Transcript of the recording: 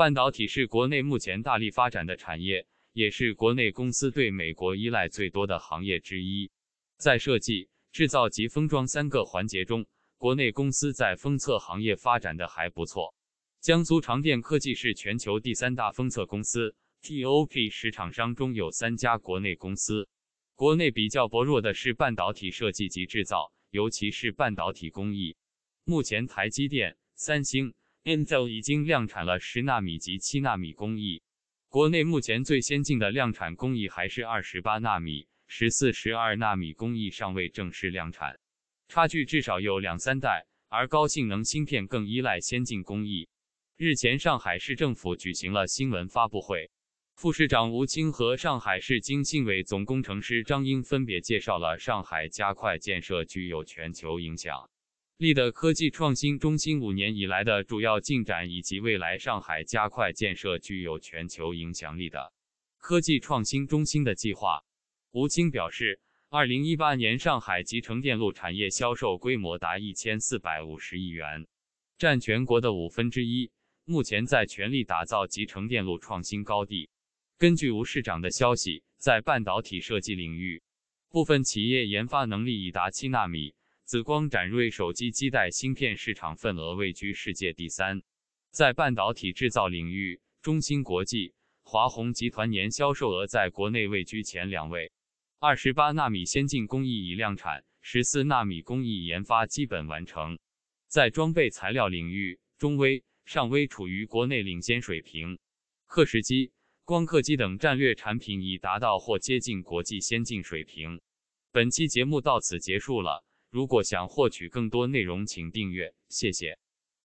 半导体是国内目前大力发展的产业，也是国内公司对美国依赖最多的行业之一。在设计、制造及封装三个环节中，国内公司在封测行业发展的还不错。江苏长电科技是全球第三大封测公司，TOP 十厂商中有三家国内公司。国内比较薄弱的是半导体设计及制造，尤其是半导体工艺。目前，台积电、三星。Intel 已经量产了十纳米及七纳米工艺，国内目前最先进的量产工艺还是二十八纳米、十四十二纳米工艺尚未正式量产，差距至少有两三代。而高性能芯片更依赖先进工艺。日前，上海市政府举行了新闻发布会，副市长吴清和上海市经信委总工程师张英分别介绍了上海加快建设具有全球影响。力的科技创新中心五年以来的主要进展，以及未来上海加快建设具有全球影响力的科技创新中心的计划。吴清表示，二零一八年上海集成电路产业销售规模达一千四百五十亿元，占全国的五分之一。目前在全力打造集成电路创新高地。根据吴市长的消息，在半导体设计领域，部分企业研发能力已达七纳米。紫光展锐手机基带芯片市场份额位居世界第三，在半导体制造领域，中芯国际、华虹集团年销售额在国内位居前两位。二十八纳米先进工艺已量产，十四纳米工艺研发基本完成。在装备材料领域，中微、尚微处于国内领先水平，刻蚀机、光刻机等战略产品已达到或接近国际先进水平。本期节目到此结束了。如果想获取更多内容，请订阅，谢谢。